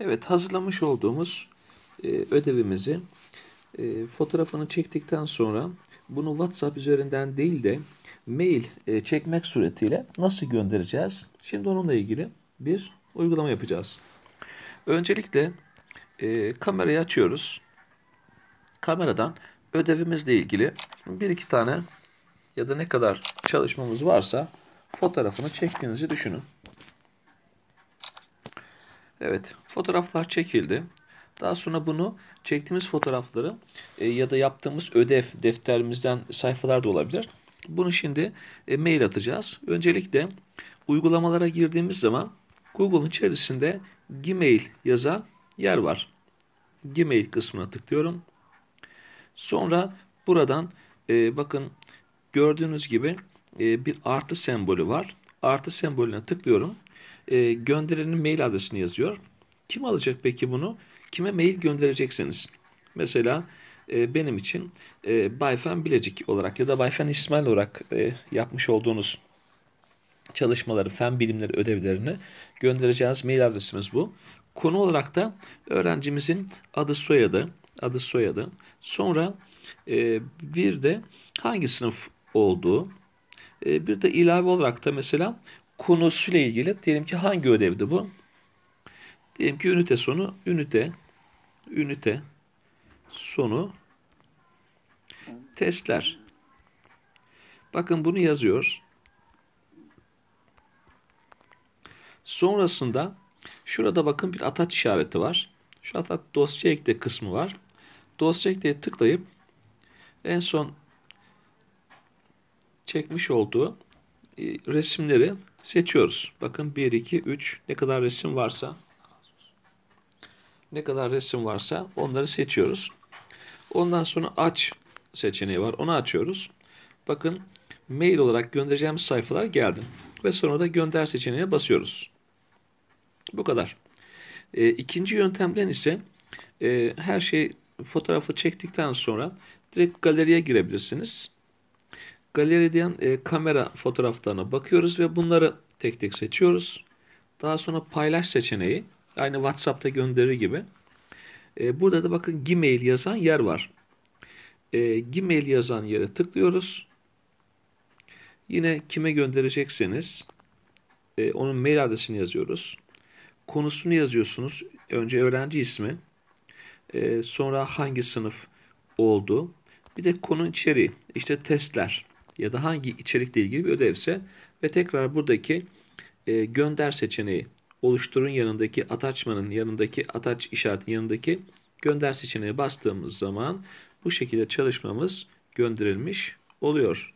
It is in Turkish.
Evet hazırlamış olduğumuz e, ödevimizi e, fotoğrafını çektikten sonra bunu WhatsApp üzerinden değil de mail e, çekmek suretiyle nasıl göndereceğiz? Şimdi onunla ilgili bir uygulama yapacağız. Öncelikle e, kamerayı açıyoruz. Kameradan ödevimizle ilgili bir iki tane ya da ne kadar çalışmamız varsa fotoğrafını çektiğinizi düşünün. Evet fotoğraflar çekildi. Daha sonra bunu çektiğimiz fotoğrafları e, ya da yaptığımız ödev defterimizden sayfalar da olabilir. Bunu şimdi e, mail atacağız. Öncelikle uygulamalara girdiğimiz zaman Google'un içerisinde Gmail yazan yer var. Gmail kısmına tıklıyorum. Sonra buradan e, bakın gördüğünüz gibi e, bir artı sembolü var. Artı sembolüne tıklıyorum e, gönderenin mail adresini yazıyor. Kim alacak peki bunu? Kime mail göndereceksiniz? Mesela e, benim için e, Bayfen Bilecik olarak ya da Bayfen İsmail olarak e, yapmış olduğunuz çalışmaları, fen bilimleri ödevlerini göndereceğiniz mail adresimiz bu. Konu olarak da öğrencimizin adı soyadı, adı soyadı. Sonra e, bir de hangi sınıf olduğu, e, bir de ilave olarak da mesela konusuyla ilgili diyelim ki hangi ödevdi bu? Diyelim ki ünite sonu ünite ünite sonu testler. Bakın bunu yazıyoruz. Sonrasında şurada bakın bir ataç işareti var. Şu ataç dosya ekle kısmı var. Dosya ekleye tıklayıp en son çekmiş olduğu e, resimleri seçiyoruz. Bakın 1, 2, 3 ne kadar resim varsa ne kadar resim varsa onları seçiyoruz. Ondan sonra aç seçeneği var. Onu açıyoruz. Bakın mail olarak göndereceğimiz sayfalar geldi. Ve sonra da gönder seçeneğine basıyoruz. Bu kadar. E, ikinci yöntemden ise e, her şey fotoğrafı çektikten sonra direkt galeriye girebilirsiniz galeriden e, kamera fotoğraflarına bakıyoruz ve bunları tek tek seçiyoruz. Daha sonra paylaş seçeneği aynı WhatsApp'ta gönderi gibi. E, burada da bakın Gmail yazan yer var. E, Gmail yazan yere tıklıyoruz. Yine kime gönderecekseniz e, onun mail adresini yazıyoruz. Konusunu yazıyorsunuz. Önce öğrenci ismi. E, sonra hangi sınıf oldu. Bir de konu içeriği. İşte testler ya da hangi içerikle ilgili bir ödevse ve tekrar buradaki e, gönder seçeneği oluşturun yanındaki ataçmanın yanındaki ataç işaretinin yanındaki gönder seçeneğe bastığımız zaman bu şekilde çalışmamız gönderilmiş oluyor.